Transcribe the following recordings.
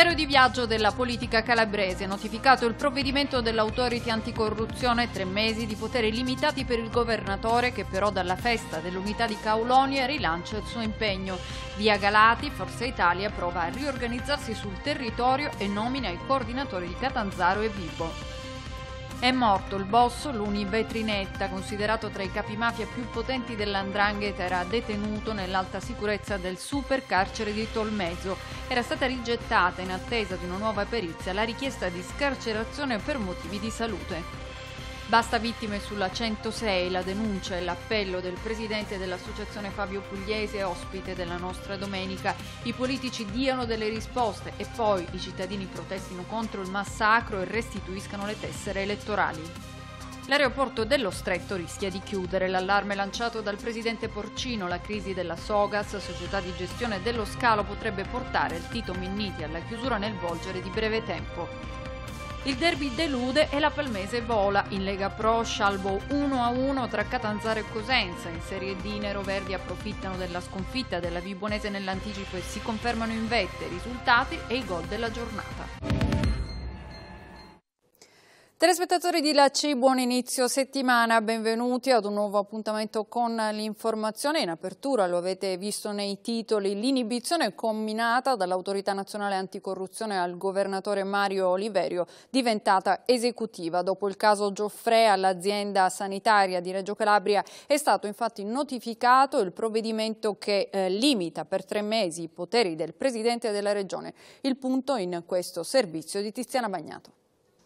Diario di viaggio della politica calabrese, notificato il provvedimento dell'autority anticorruzione, tre mesi di poteri limitati per il governatore che però dalla festa dell'unità di Caulonia rilancia il suo impegno. Via Galati, Forza Italia prova a riorganizzarsi sul territorio e nomina i coordinatori di Catanzaro e Vibo. È morto il boss Luni Vetrinetta, considerato tra i capi mafia più potenti dell'Andrangheta, era detenuto nell'alta sicurezza del supercarcere di Tolmezzo. Era stata rigettata in attesa di una nuova perizia la richiesta di scarcerazione per motivi di salute. Basta vittime sulla 106, la denuncia e l'appello del presidente dell'associazione Fabio Pugliese, ospite della nostra domenica. I politici diano delle risposte e poi i cittadini protestino contro il massacro e restituiscano le tessere elettorali. L'aeroporto dello Stretto rischia di chiudere. L'allarme lanciato dal presidente Porcino, la crisi della Sogas, società di gestione dello scalo, potrebbe portare il Tito Minniti alla chiusura nel volgere di breve tempo. Il derby delude e la Palmese vola. In Lega Pro scialbo 1-1 tra Catanzaro e Cosenza. In Serie D i Neroverdi approfittano della sconfitta della Vibonese nell'anticipo e si confermano in vette i risultati e i gol della giornata. Telespettatori di Lacci, buon inizio settimana, benvenuti ad un nuovo appuntamento con l'informazione. In apertura lo avete visto nei titoli, l'inibizione combinata dall'autorità nazionale anticorruzione al governatore Mario Oliverio diventata esecutiva. Dopo il caso Gioffre all'azienda sanitaria di Reggio Calabria è stato infatti notificato il provvedimento che eh, limita per tre mesi i poteri del Presidente della Regione. Il punto in questo servizio di Tiziana Bagnato.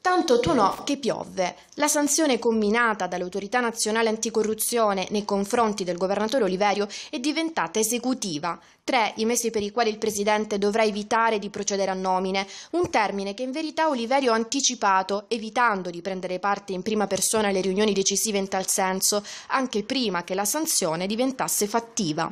Tanto tuonò che piovve. La sanzione combinata dall'autorità nazionale anticorruzione nei confronti del governatore Oliverio è diventata esecutiva. Tre i mesi per i quali il presidente dovrà evitare di procedere a nomine, un termine che in verità Oliverio ha anticipato, evitando di prendere parte in prima persona alle riunioni decisive in tal senso, anche prima che la sanzione diventasse fattiva.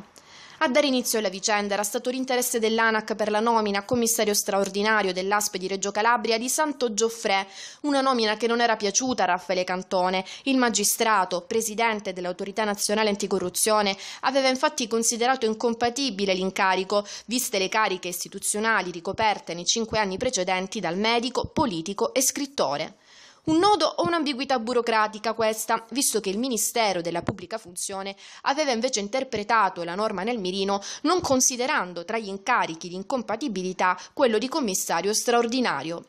A dare inizio alla vicenda era stato l'interesse dell'ANAC per la nomina a commissario straordinario dell'ASP di Reggio Calabria di Santo Gioffrè, una nomina che non era piaciuta a Raffaele Cantone. Il magistrato, presidente dell'Autorità Nazionale Anticorruzione, aveva infatti considerato incompatibile l'incarico, viste le cariche istituzionali ricoperte nei cinque anni precedenti dal medico, politico e scrittore. Un nodo o un'ambiguità burocratica questa, visto che il Ministero della Pubblica Funzione aveva invece interpretato la norma nel mirino non considerando tra gli incarichi di incompatibilità quello di commissario straordinario.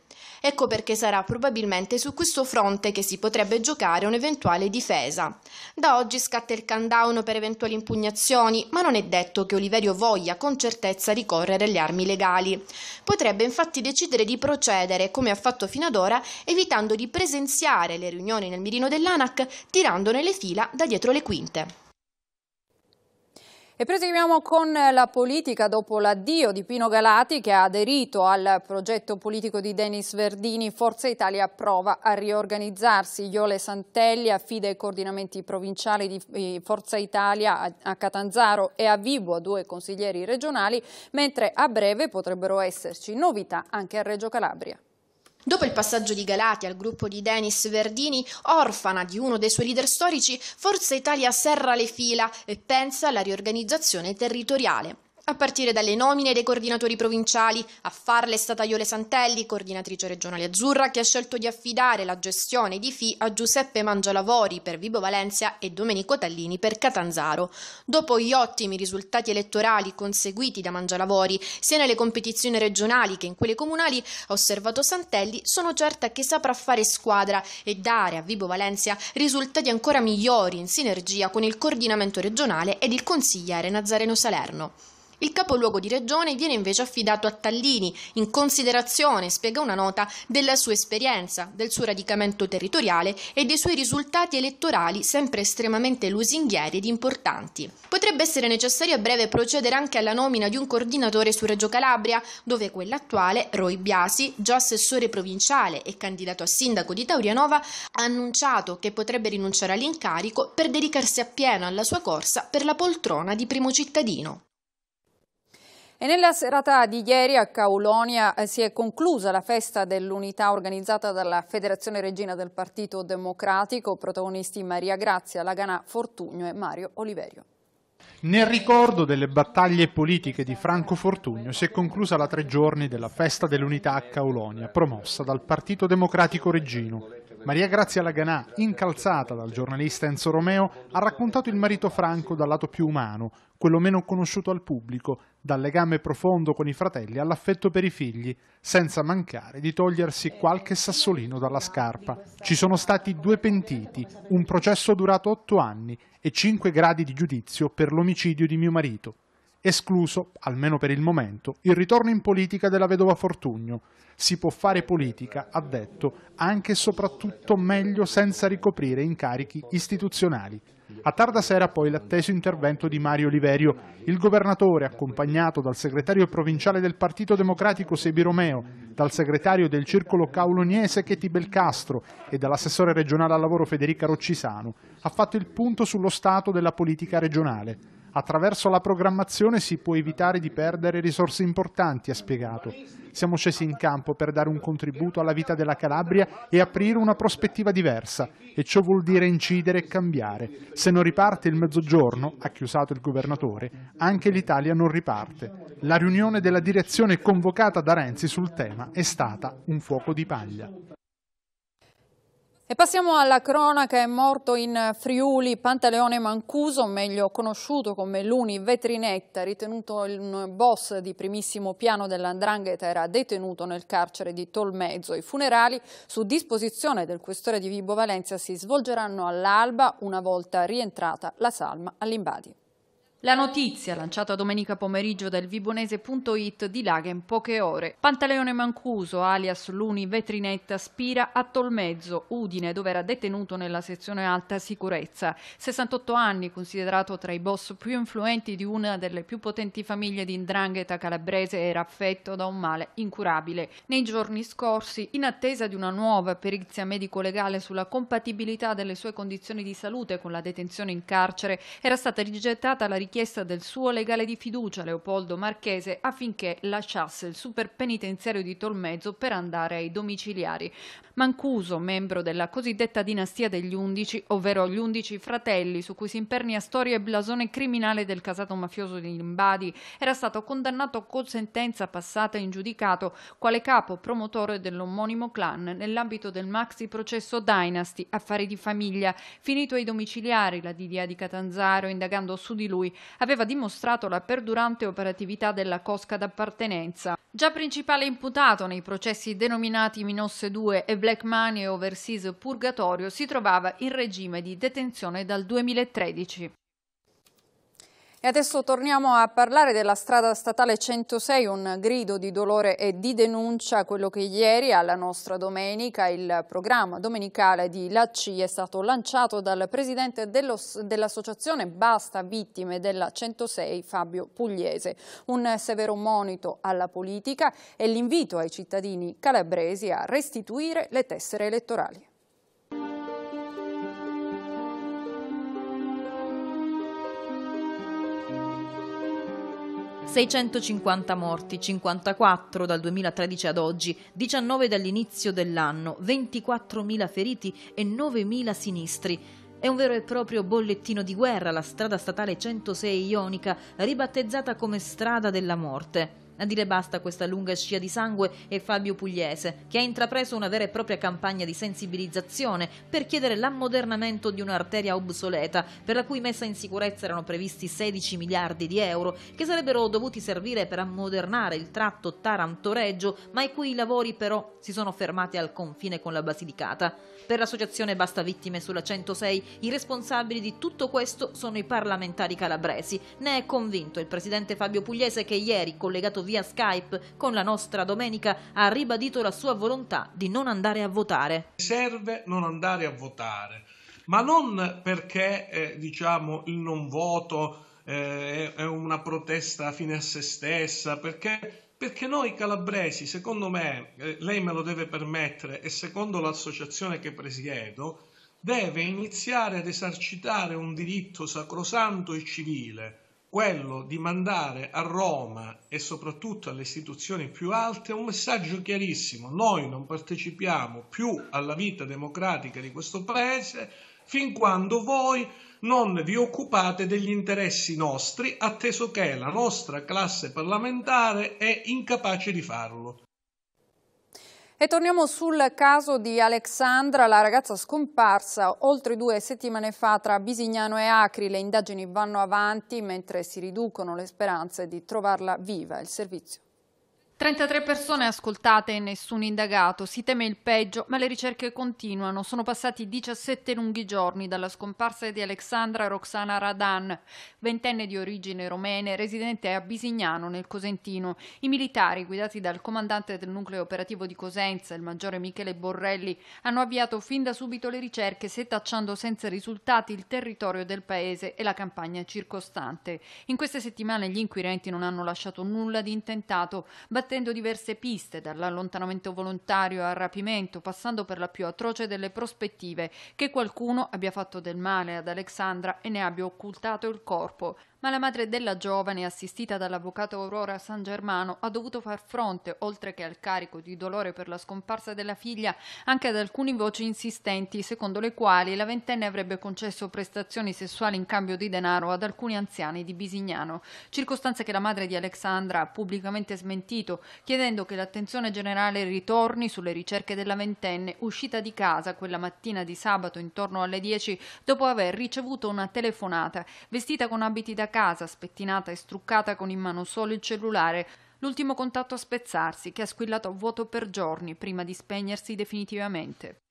Ecco perché sarà probabilmente su questo fronte che si potrebbe giocare un'eventuale difesa. Da oggi scatta il countdown per eventuali impugnazioni, ma non è detto che Oliverio voglia con certezza ricorrere alle armi legali. Potrebbe infatti decidere di procedere, come ha fatto fino ad ora, evitando di presenziare le riunioni nel mirino dell'ANAC, tirandone le fila da dietro le quinte. E proseguiamo con la politica dopo l'addio di Pino Galati che ha aderito al progetto politico di Denis Verdini. Forza Italia prova a riorganizzarsi. Iole Santelli affida i coordinamenti provinciali di Forza Italia a Catanzaro e a Vibo a due consiglieri regionali, mentre a breve potrebbero esserci novità anche a Reggio Calabria. Dopo il passaggio di Galati al gruppo di Denis Verdini, orfana di uno dei suoi leader storici, Forza Italia serra le fila e pensa alla riorganizzazione territoriale. A partire dalle nomine dei coordinatori provinciali, a farle è stata Iole Santelli, coordinatrice regionale azzurra, che ha scelto di affidare la gestione di FI a Giuseppe Mangialavori per Vibo Valencia e Domenico Tallini per Catanzaro. Dopo gli ottimi risultati elettorali conseguiti da Mangialavori, sia nelle competizioni regionali che in quelle comunali, ha osservato Santelli, sono certa che saprà fare squadra e dare a Vibo Valencia risultati ancora migliori in sinergia con il coordinamento regionale ed il consigliere Nazareno Salerno. Il capoluogo di regione viene invece affidato a Tallini, in considerazione, spiega una nota, della sua esperienza, del suo radicamento territoriale e dei suoi risultati elettorali sempre estremamente lusinghieri ed importanti. Potrebbe essere necessario a breve procedere anche alla nomina di un coordinatore su Reggio Calabria, dove quell'attuale, Roy Biasi, già assessore provinciale e candidato a sindaco di Taurianova, ha annunciato che potrebbe rinunciare all'incarico per dedicarsi appieno alla sua corsa per la poltrona di primo cittadino. E nella serata di ieri a Caulonia eh, si è conclusa la festa dell'unità organizzata dalla Federazione Regina del Partito Democratico, protagonisti Maria Grazia, Laganà Fortugno e Mario Oliverio. Nel ricordo delle battaglie politiche di Franco Fortunio si è conclusa la tre giorni della Festa dell'Unità a Caulonia, promossa dal Partito Democratico Reggino. Maria Grazia Laganà, incalzata dal giornalista Enzo Romeo, ha raccontato il marito Franco dal lato più umano, quello meno conosciuto al pubblico, dal legame profondo con i fratelli all'affetto per i figli, senza mancare di togliersi qualche sassolino dalla scarpa. Ci sono stati due pentiti, un processo durato otto anni e cinque gradi di giudizio per l'omicidio di mio marito escluso, almeno per il momento, il ritorno in politica della vedova Fortugno, si può fare politica, ha detto, anche e soprattutto meglio senza ricoprire incarichi istituzionali. A tarda sera poi l'atteso intervento di Mario Oliverio. Il governatore, accompagnato dal segretario provinciale del Partito Democratico Sebi Romeo, dal segretario del circolo cauloniese Cheti Belcastro e dall'assessore regionale al lavoro Federica Roccisano, ha fatto il punto sullo stato della politica regionale. Attraverso la programmazione si può evitare di perdere risorse importanti, ha spiegato. Siamo scesi in campo per dare un contributo alla vita della Calabria e aprire una prospettiva diversa e ciò vuol dire incidere e cambiare. Se non riparte il mezzogiorno, ha chiusato il governatore, anche l'Italia non riparte. La riunione della direzione convocata da Renzi sul tema è stata un fuoco di paglia. E passiamo alla cronaca, è morto in Friuli Pantaleone Mancuso, meglio conosciuto come Luni Vetrinetta, ritenuto un boss di primissimo piano dell'Andrangheta, era detenuto nel carcere di Tolmezzo. I funerali, su disposizione del questore di Vibo Valencia, si svolgeranno all'alba una volta rientrata la salma all'Imbadi. La notizia lanciata domenica pomeriggio dal vibonese.it dilaga in poche ore. Pantaleone Mancuso, alias Luni Vetrinetta, spira a Tolmezzo, Udine, dove era detenuto nella sezione alta sicurezza. 68 anni, considerato tra i boss più influenti di una delle più potenti famiglie di indrangheta calabrese, era affetto da un male incurabile. Nei giorni scorsi, in attesa di una nuova perizia medico-legale sulla compatibilità delle sue condizioni di salute con la detenzione in carcere, era stata rigettata la richiesta richiesta del suo legale di fiducia Leopoldo Marchese affinché lasciasse il superpenitenziario di Tolmezzo per andare ai domiciliari. Mancuso, membro della cosiddetta dinastia degli Undici, ovvero gli Undici Fratelli, su cui si impernia storia e blasone criminale del casato mafioso di Limbadi, era stato condannato con sentenza passata in giudicato quale capo promotore dell'omonimo clan nell'ambito del maxi processo Dynasty, affari di famiglia, finito ai domiciliari la DDA di Catanzaro indagando su di lui aveva dimostrato la perdurante operatività della cosca d'appartenenza. Già principale imputato nei processi denominati Minosse 2 e Black Money Overseas Purgatorio, si trovava in regime di detenzione dal 2013. E adesso torniamo a parlare della strada statale 106, un grido di dolore e di denuncia quello che ieri alla nostra domenica il programma domenicale di LACI è stato lanciato dal presidente dell'associazione Basta Vittime della 106 Fabio Pugliese. Un severo monito alla politica e l'invito ai cittadini calabresi a restituire le tessere elettorali. 650 morti, 54 dal 2013 ad oggi, 19 dall'inizio dell'anno, 24.000 feriti e 9.000 sinistri. È un vero e proprio bollettino di guerra la strada statale 106 Ionica, ribattezzata come strada della morte. A dire basta questa lunga scia di sangue è Fabio Pugliese, che ha intrapreso una vera e propria campagna di sensibilizzazione per chiedere l'ammodernamento di un'arteria obsoleta, per la cui messa in sicurezza erano previsti 16 miliardi di euro, che sarebbero dovuti servire per ammodernare il tratto Taranto-Reggio, ma i cui lavori però si sono fermati al confine con la Basilicata. Per l'associazione Basta Vittime sulla 106, i responsabili di tutto questo sono i parlamentari calabresi. Ne è convinto il presidente Fabio Pugliese che ieri, collegato via Skype con la nostra domenica, ha ribadito la sua volontà di non andare a votare. Serve non andare a votare, ma non perché eh, diciamo, il non voto eh, è una protesta fine a se stessa, perché perché noi calabresi, secondo me, eh, lei me lo deve permettere e secondo l'associazione che presiedo, deve iniziare ad esercitare un diritto sacrosanto e civile quello di mandare a Roma e soprattutto alle istituzioni più alte un messaggio chiarissimo. Noi non partecipiamo più alla vita democratica di questo Paese fin quando voi non vi occupate degli interessi nostri, atteso che la nostra classe parlamentare è incapace di farlo. E torniamo sul caso di Alexandra, la ragazza scomparsa oltre due settimane fa tra Bisignano e Acri. Le indagini vanno avanti mentre si riducono le speranze di trovarla viva. Il servizio. 33 persone ascoltate e nessun indagato. Si teme il peggio, ma le ricerche continuano. Sono passati 17 lunghi giorni dalla scomparsa di Alexandra Roxana Radan, ventenne di origine romene, residente a Bisignano, nel Cosentino. I militari, guidati dal comandante del nucleo operativo di Cosenza, il maggiore Michele Borrelli, hanno avviato fin da subito le ricerche, setacciando senza risultati il territorio del paese e la campagna circostante. In queste settimane gli inquirenti non hanno lasciato nulla di intentato, partendo diverse piste, dall'allontanamento volontario al rapimento, passando per la più atroce delle prospettive che qualcuno abbia fatto del male ad Alexandra e ne abbia occultato il corpo ma la madre della giovane, assistita dall'avvocato Aurora San Germano, ha dovuto far fronte, oltre che al carico di dolore per la scomparsa della figlia, anche ad alcune voci insistenti, secondo le quali la ventenne avrebbe concesso prestazioni sessuali in cambio di denaro ad alcuni anziani di Bisignano, circostanze che la madre di Alexandra ha pubblicamente smentito, chiedendo che l'attenzione generale ritorni sulle ricerche della ventenne uscita di casa quella mattina di sabato intorno alle 10 dopo aver ricevuto una telefonata, vestita con abiti da casa, spettinata e struccata con in mano solo il cellulare, l'ultimo contatto a spezzarsi, che ha squillato a vuoto per giorni prima di spegnersi definitivamente.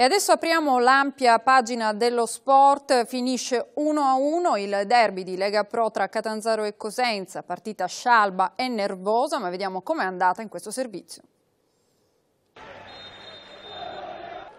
E adesso apriamo l'ampia pagina dello sport, finisce 1-1 il derby di Lega Pro tra Catanzaro e Cosenza, partita scialba e nervosa, ma vediamo com'è andata in questo servizio.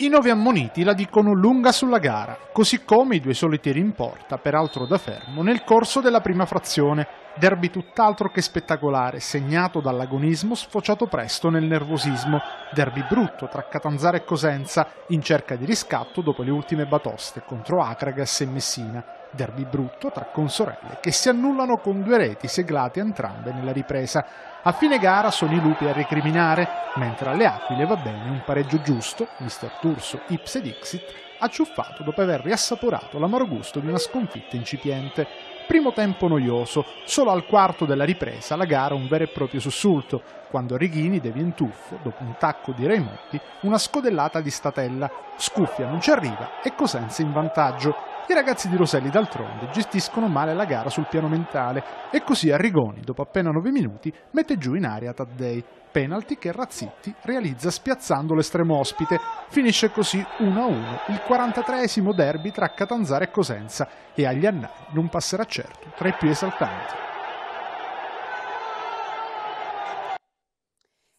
I nove ammoniti la dicono lunga sulla gara, così come i due solitieri in porta, peraltro da fermo, nel corso della prima frazione, derby tutt'altro che spettacolare, segnato dall'agonismo sfociato presto nel nervosismo, derby brutto tra Catanzaro e Cosenza in cerca di riscatto dopo le ultime batoste contro Acragas e Messina derby brutto tra consorelle che si annullano con due reti seglate entrambe nella ripresa. A fine gara sono i lupi a recriminare, mentre alle aquile va bene un pareggio giusto, Mr. Turso Ips ipse dixit, acciuffato dopo aver riassaporato l'amaro gusto di una sconfitta incipiente. Primo tempo noioso, solo al quarto della ripresa la gara un vero e proprio sussulto quando Righini devia in tuffo, dopo un tacco di Raimotti, una scodellata di Statella. Scuffia non ci arriva e Cosenza in vantaggio. I ragazzi di Roselli d'altronde gestiscono male la gara sul piano mentale e così Arrigoni, dopo appena 9 minuti, mette giù in aria Taddei. Penalty che Razzitti realizza spiazzando l'estremo ospite. Finisce così 1-1 il 43esimo derby tra Catanzaro e Cosenza e agli annali non passerà certo tra i più esaltanti.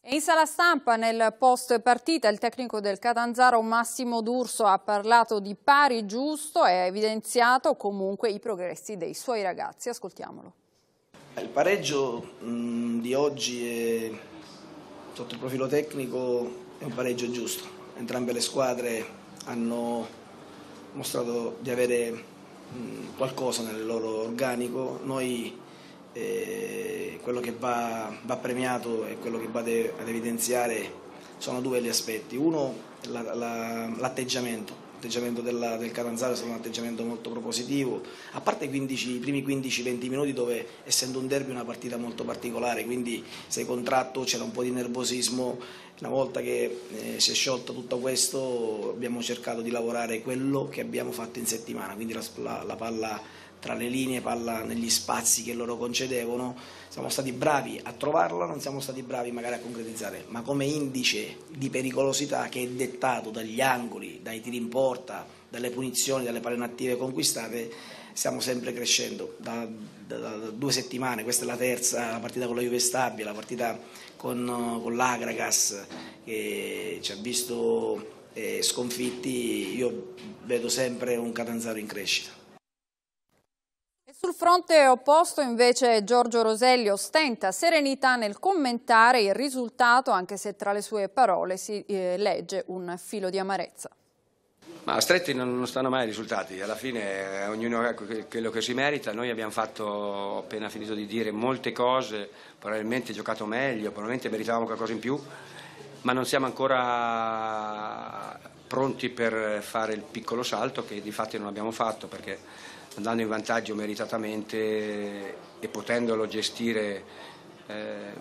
In sala stampa nel post partita il tecnico del Catanzaro Massimo D'Urso ha parlato di pari giusto e ha evidenziato comunque i progressi dei suoi ragazzi. Ascoltiamolo. Il pareggio mh, di oggi è, sotto il profilo tecnico è un pareggio giusto. Entrambe le squadre hanno mostrato di avere mh, qualcosa nel loro organico. Noi quello che va, va, premiato e quello che vado ad evidenziare sono due gli aspetti. Uno l'atteggiamento, la, la, l'atteggiamento della, del Catanzaro è stato un atteggiamento molto propositivo, a parte 15, i primi 15-20 minuti dove essendo un derby una partita molto particolare, quindi sei contratto c'era un po' di nervosismo, una volta che eh, si è sciolto tutto questo abbiamo cercato di lavorare quello che abbiamo fatto in settimana, quindi la, la palla tra le linee palla negli spazi che loro concedevano, siamo stati bravi a trovarla, non siamo stati bravi magari a concretizzare, ma come indice di pericolosità che è dettato dagli angoli, dai tiri in porta, dalle punizioni, dalle palle inattive conquistate, stiamo sempre crescendo da, da, da, due settimane, questa è la terza, la partita con la Juve Stabia, la partita con, con l'Agragas che ci ha visto eh, sconfitti, io vedo sempre un Catanzaro in crescita. Sul fronte opposto invece Giorgio Rosellio stenta serenità nel commentare il risultato anche se tra le sue parole si eh, legge un filo di amarezza. Ma stretti non stanno mai i risultati, alla fine eh, ognuno ha quello che si merita, noi abbiamo fatto, ho appena finito di dire, molte cose, probabilmente giocato meglio, probabilmente meritavamo qualcosa in più, ma non siamo ancora pronti per fare il piccolo salto che di fatti non abbiamo fatto perché andando in vantaggio meritatamente e potendolo gestire. Eh,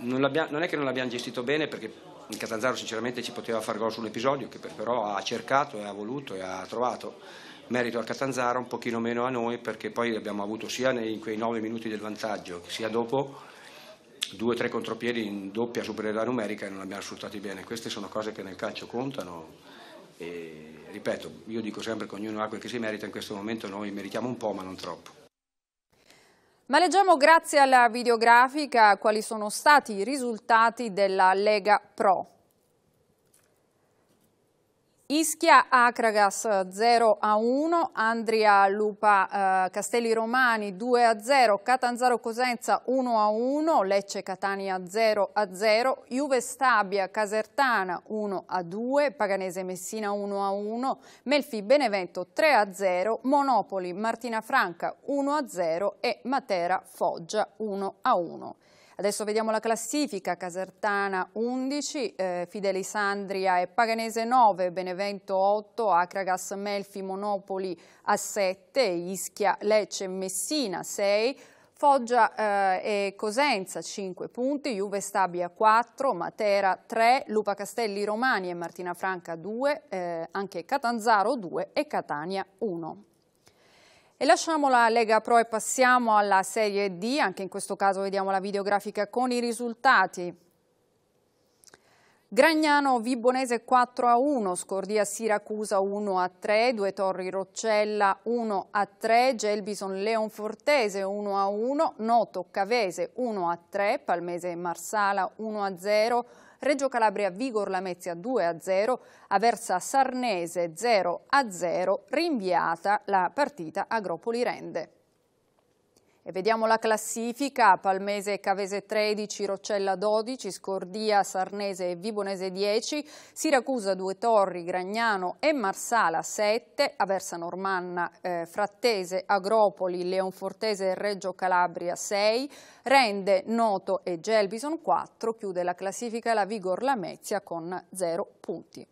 non, non, è che non l'abbiamo gestito bene perché il Catanzaro sinceramente ci poteva far gol su un episodio che però ha cercato e ha voluto e ha trovato. Merito al Catanzaro, un pochino meno a noi perché poi abbiamo avuto sia in quei 9 minuti del vantaggio sia dopo due o tre contropiedi in doppia superiorità numerica e non abbiamo sfruttati bene. Queste sono cose che nel calcio contano. E ripeto, io dico sempre che ognuno ha quel che si merita, in questo momento noi meritiamo un po' ma non troppo. Ma leggiamo grazie alla videografica quali sono stati i risultati della Lega Pro. Ischia Acragas 0 a 1, Andria Lupa eh, Castelli Romani 2 a 0, Catanzaro Cosenza 1 a 1, Lecce Catania 0 a 0, Juve Stabia Casertana 1 a 2, Paganese Messina 1 a 1, Melfi Benevento 3 a 0, Monopoli Martina Franca 1 a 0 e Matera Foggia 1 a 1. Adesso vediamo la classifica, Casertana 11, eh, Fidelisandria e Paganese 9, Benevento 8, Acragas, Melfi, Monopoli a 7, Ischia, Lecce e Messina 6, Foggia eh, e Cosenza 5 punti, Juve Stabia 4, Matera 3, Lupa Castelli Romani e Martina Franca 2, eh, anche Catanzaro 2 e Catania 1. E lasciamo la Lega Pro e passiamo alla Serie D, anche in questo caso vediamo la videografica con i risultati. Gragnano Vibonese 4 a 1, Scordia Siracusa 1 a 3, Due Torri Roccella 1 a 3, Gelbison Leonfortese 1 a 1, Noto Cavese 1 a 3, Palmese Marsala 1 a 0, Reggio Calabria Vigor Lamezia 2-0, Aversa Sarnese 0-0, rinviata la partita Agropoli Rende. E vediamo la classifica, Palmese e Cavese 13, Roccella 12, Scordia, Sarnese e Vibonese 10, Siracusa, 2 Torri, Gragnano e Marsala 7, Aversa Normanna, eh, Frattese, Agropoli, Leonfortese e Reggio Calabria 6, Rende, Noto e Gelbison 4, chiude la classifica la Vigor Lamezia con 0 punti.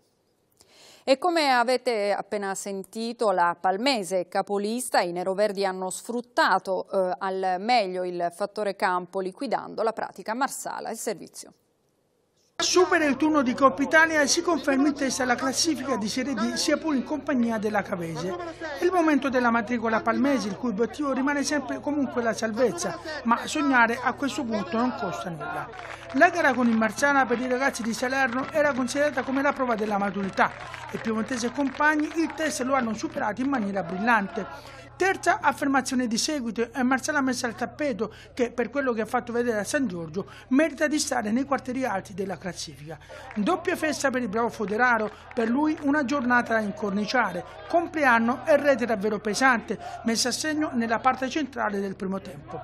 E come avete appena sentito, la Palmese capolista, i neroverdi hanno sfruttato eh, al meglio il fattore campo liquidando la pratica marsala. Il servizio. Supera il turno di Coppa Italia e si conferma in testa alla classifica di Serie D sia pure in compagnia della Cavese. È il momento della matricola palmese il cui obiettivo rimane sempre comunque la salvezza, ma sognare a questo punto non costa nulla. La gara con il Marzana per i ragazzi di Salerno era considerata come la prova della maturità e Piemontese e compagni il test lo hanno superato in maniera brillante. Terza affermazione di seguito è Marcella messa al tappeto che per quello che ha fatto vedere a San Giorgio merita di stare nei quartieri alti della classifica. Doppia festa per il bravo Foderaro, per lui una giornata da incorniciare, compleanno e rete davvero pesante messa a segno nella parte centrale del primo tempo.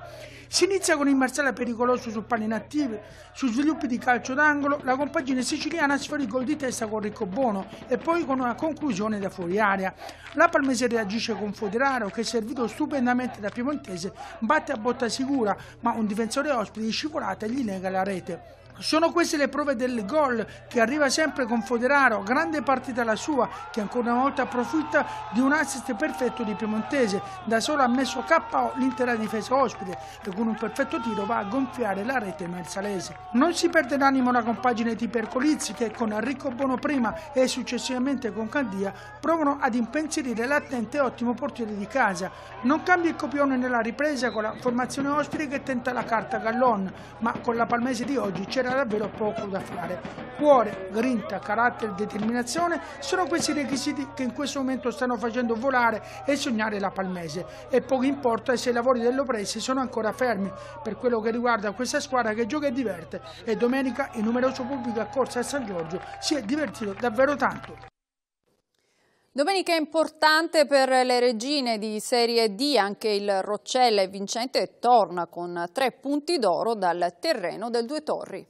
Si inizia con il Marsella pericoloso su pali inattive, su sviluppi di calcio d'angolo, la compagine siciliana sferì gol di testa con Ricco Bono e poi con una conclusione da fuori area. La Palmese reagisce con Foderaro che, servito stupendamente da Piemontese, batte a botta sicura, ma un difensore ospite di scivolata gli nega la rete. Sono queste le prove del gol che arriva sempre con Foderaro, grande partita la sua che ancora una volta approfitta di un assist perfetto di Piemontese, da solo ha messo KO l'intera difesa ospite che con un perfetto tiro va a gonfiare la rete mersalese. Non si perde d'animo la compagine di Percolizzi che con Enrico Bono prima e successivamente con Candia provano ad impensierire l'attente e ottimo portiere di casa. Non cambia il copione nella ripresa con la formazione ospite che tenta la carta Gallon, ma con la Palmese di oggi c'era c'era davvero poco da fare. Cuore, grinta, carattere e determinazione sono questi requisiti che in questo momento stanno facendo volare e sognare la Palmese e poco importa se i lavori dell'Opressi sono ancora fermi per quello che riguarda questa squadra che gioca e diverte e domenica il numeroso pubblico a Corsa a San Giorgio si è divertito davvero tanto. Domenica è importante per le regine di Serie D, anche il Roccella è vincente e torna con tre punti d'oro dal terreno del Due Torri.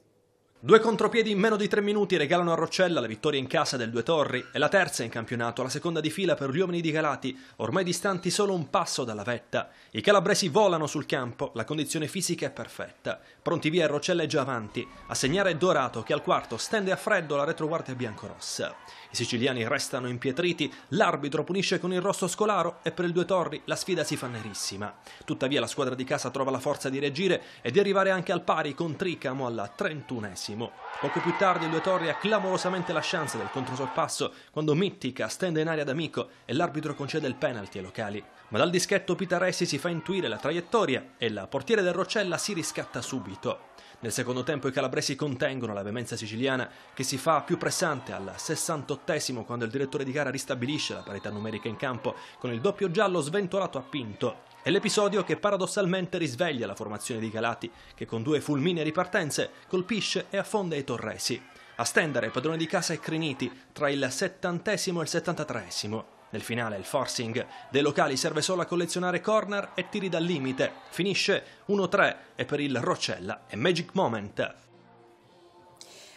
Due contropiedi in meno di tre minuti regalano a Roccella la vittoria in casa del Due Torri e la terza in campionato, la seconda di fila per gli uomini di Galati, ormai distanti solo un passo dalla vetta. I calabresi volano sul campo, la condizione fisica è perfetta. Pronti via Roccella è già avanti, a segnare Dorato che al quarto stende a freddo la retroguardia biancorossa. I siciliani restano impietriti, l'arbitro punisce con il rosso scolaro e per il due torri la sfida si fa nerissima. Tuttavia la squadra di casa trova la forza di reagire e di arrivare anche al pari con Tricamo alla 31esimo. Poco più tardi il due torri ha clamorosamente la chance del controsorpasso quando Mittica stende in aria d'amico e l'arbitro concede il penalty ai locali. Ma dal dischetto Pitaresi si fa intuire la traiettoria e la portiere del Roccella si riscatta subito. Nel secondo tempo i calabresi contengono la veemenza siciliana che si fa più pressante al 68 quando il direttore di gara ristabilisce la parità numerica in campo con il doppio giallo sventolato a Pinto. È l'episodio che paradossalmente risveglia la formazione di Galati che con due fulmine ripartenze colpisce e affonda i torresi. A stendere padrone di casa e Criniti tra il settantesimo e il settantatreesimo. Nel finale il forcing dei locali serve solo a collezionare corner e tiri dal limite. Finisce 1-3 e per il Roccella è Magic Moment.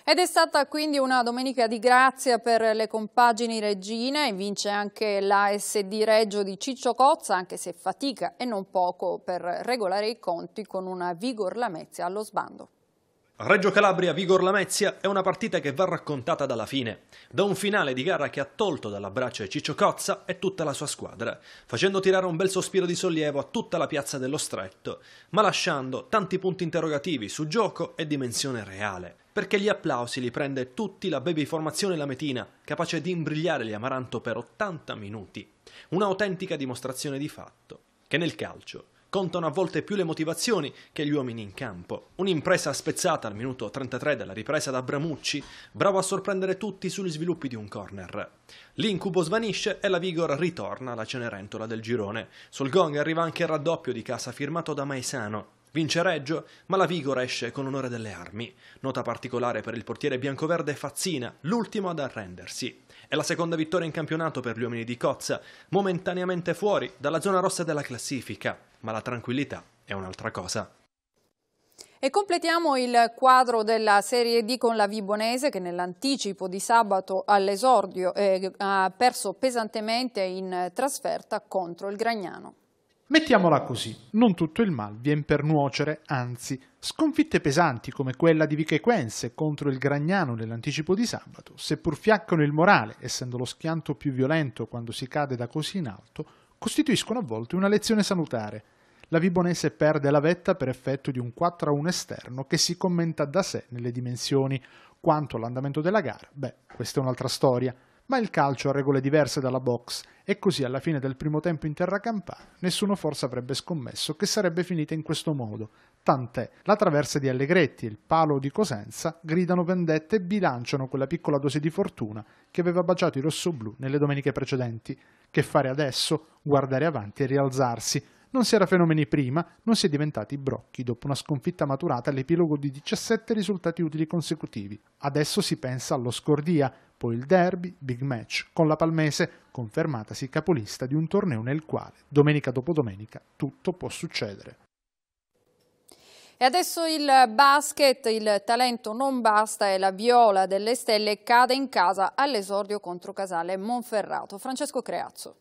Ed è stata quindi una domenica di grazia per le compagini regine, vince anche l'ASD Reggio di Ciccio Cozza, anche se fatica e non poco per regolare i conti con una Vigor Lamezia allo sbando. Reggio Calabria Vigor Lamezia è una partita che va raccontata dalla fine, da un finale di gara che ha tolto dall'abbraccio Ciccio Cozza e tutta la sua squadra, facendo tirare un bel sospiro di sollievo a tutta la piazza dello Stretto, ma lasciando tanti punti interrogativi su gioco e dimensione reale, perché gli applausi li prende tutti la baby formazione Lametina, capace di imbrigliare gli Amaranto per 80 minuti, un'autentica dimostrazione di fatto che nel calcio contano a volte più le motivazioni che gli uomini in campo. Un'impresa spezzata al minuto 33 della ripresa da Bramucci, bravo a sorprendere tutti sugli sviluppi di un corner. L'incubo svanisce e la Vigor ritorna alla Cenerentola del girone. Sul gong arriva anche il raddoppio di casa firmato da Maesano, Vince Reggio, ma la Vigor esce con onore delle armi. Nota particolare per il portiere biancoverde Fazzina, l'ultimo ad arrendersi. È la seconda vittoria in campionato per gli uomini di Cozza, momentaneamente fuori dalla zona rossa della classifica, ma la tranquillità è un'altra cosa. E completiamo il quadro della Serie D con la Vibonese che nell'anticipo di sabato all'esordio eh, ha perso pesantemente in trasferta contro il Gragnano. Mettiamola così, non tutto il mal viene per nuocere, anzi Sconfitte pesanti come quella di Vichequense contro il Gragnano nell'anticipo di sabato, seppur fiaccano il morale, essendo lo schianto più violento quando si cade da così in alto, costituiscono a volte una lezione salutare. La Vibonese perde la vetta per effetto di un 4-1 esterno che si commenta da sé nelle dimensioni. Quanto all'andamento della gara, beh, questa è un'altra storia ma il calcio ha regole diverse dalla box e così alla fine del primo tempo in terra campana nessuno forse avrebbe scommesso che sarebbe finita in questo modo, tant'è. La traversa di Allegretti e il palo di Cosenza gridano vendette e bilanciano quella piccola dose di fortuna che aveva baciato i rossoblù nelle domeniche precedenti. Che fare adesso? Guardare avanti e rialzarsi. Non si era fenomeni prima, non si è diventati brocchi dopo una sconfitta maturata all'epilogo di 17 risultati utili consecutivi. Adesso si pensa allo Scordia, poi il derby, big match, con la Palmese, confermatasi capolista di un torneo nel quale, domenica dopo domenica, tutto può succedere. E adesso il basket, il talento non basta e la viola delle stelle cade in casa all'esordio contro Casale Monferrato. Francesco Creazzo.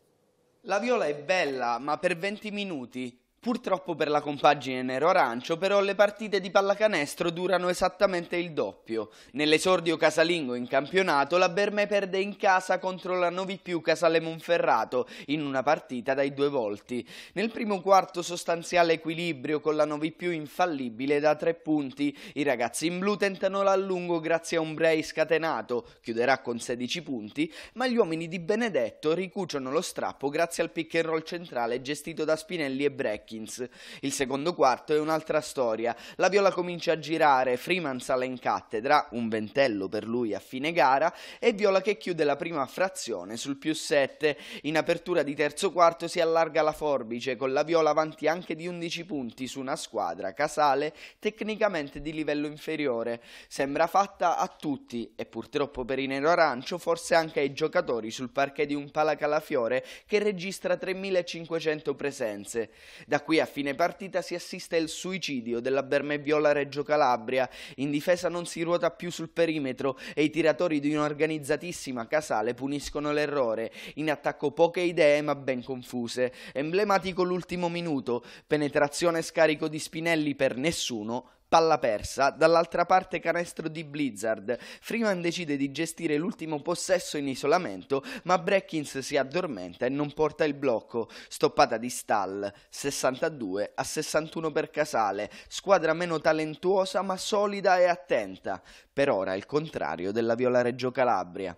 La viola è bella, ma per 20 minuti Purtroppo per la compagine nero-arancio, però, le partite di pallacanestro durano esattamente il doppio. Nell'esordio casalingo in campionato, la Berme perde in casa contro la Novi più Casale Monferrato, in una partita dai due volti. Nel primo quarto sostanziale equilibrio con la Novi più infallibile da tre punti. I ragazzi in blu tentano l'allungo grazie a un Brei scatenato, chiuderà con 16 punti, ma gli uomini di Benedetto ricuciono lo strappo grazie al pick and roll centrale gestito da Spinelli e Brecchi Hopkins. Il secondo quarto è un'altra storia. La viola comincia a girare, Freeman sale in cattedra, un ventello per lui a fine gara, e Viola che chiude la prima frazione sul più 7. In apertura di terzo quarto si allarga la forbice, con la Viola avanti anche di 11 punti su una squadra, Casale, tecnicamente di livello inferiore. Sembra fatta a tutti, e purtroppo per i nero-arancio, forse anche ai giocatori sul parquet di un palacalafiore che registra 3.500 presenze. Da qui a fine partita si assiste al suicidio della Bermeviola Reggio Calabria. In difesa non si ruota più sul perimetro e i tiratori di un'organizzatissima Casale puniscono l'errore. In attacco poche idee ma ben confuse. Emblematico l'ultimo minuto, penetrazione e scarico di Spinelli per nessuno, palla persa, dall'altra parte canestro di Blizzard. Freeman decide di gestire l'ultimo possesso in isolamento, ma Breckins si addormenta e non porta il blocco. Stoppata di Stall, 62 a 61 per Casale, squadra meno talentuosa ma solida e attenta. Per ora il contrario della Viola Reggio Calabria.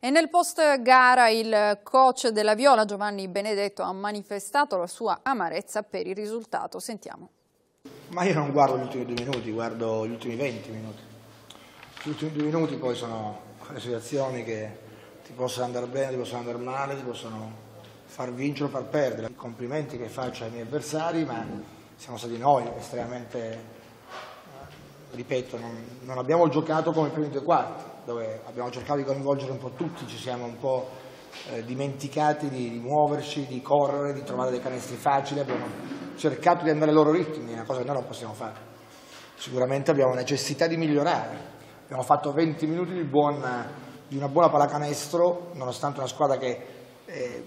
E nel post gara il coach della Viola Giovanni Benedetto ha manifestato la sua amarezza per il risultato. Sentiamo. Ma io non guardo gli ultimi due minuti, guardo gli ultimi 20 minuti. Gli ultimi due minuti poi sono quelle situazioni che ti possono andare bene, ti possono andare male, ti possono far vincere o far perdere. I complimenti che faccio ai miei avversari, ma siamo stati noi estremamente, eh, ripeto, non, non abbiamo giocato come i primi due quarti, dove abbiamo cercato di coinvolgere un po' tutti, ci siamo un po' eh, dimenticati di, di, muoverci, di correre, di trovare dei canestri facili, abbiamo cercato di andare ai loro ritmi, è una cosa che noi non possiamo fare. Sicuramente abbiamo necessità di migliorare. Abbiamo fatto 20 minuti di, buona, di una buona palacanestro, nonostante una squadra che eh,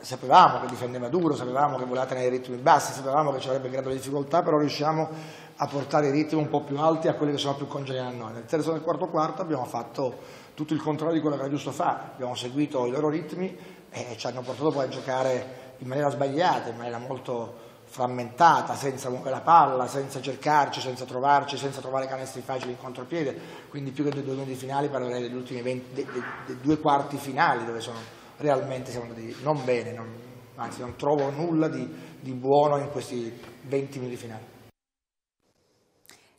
sapevamo che difendeva duro, sapevamo che voleva tenere i ritmi bassi, sapevamo che ci avrebbe creato difficoltà, però riusciamo a portare i ritmi un po' più alti a quelli che sono più congeniali a noi. Nel terzo e nel quarto quarto abbiamo fatto tutto il controllo di quello che era giusto fare, abbiamo seguito i loro ritmi e ci hanno portato poi a giocare in maniera sbagliata, in maniera molto frammentata, senza muovere la palla, senza cercarci, senza trovarci, senza trovare canestri facili in contropiede, quindi più che dei due minuti finali parlerei degli ultimi 20, dei, dei, dei due quarti finali dove sono realmente siamo andati non bene, non, anzi non trovo nulla di, di buono in questi 20 minuti finali.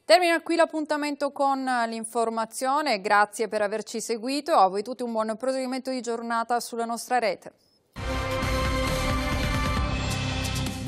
Termina qui l'appuntamento con l'informazione, grazie per averci seguito, a voi tutti un buon proseguimento di giornata sulla nostra rete.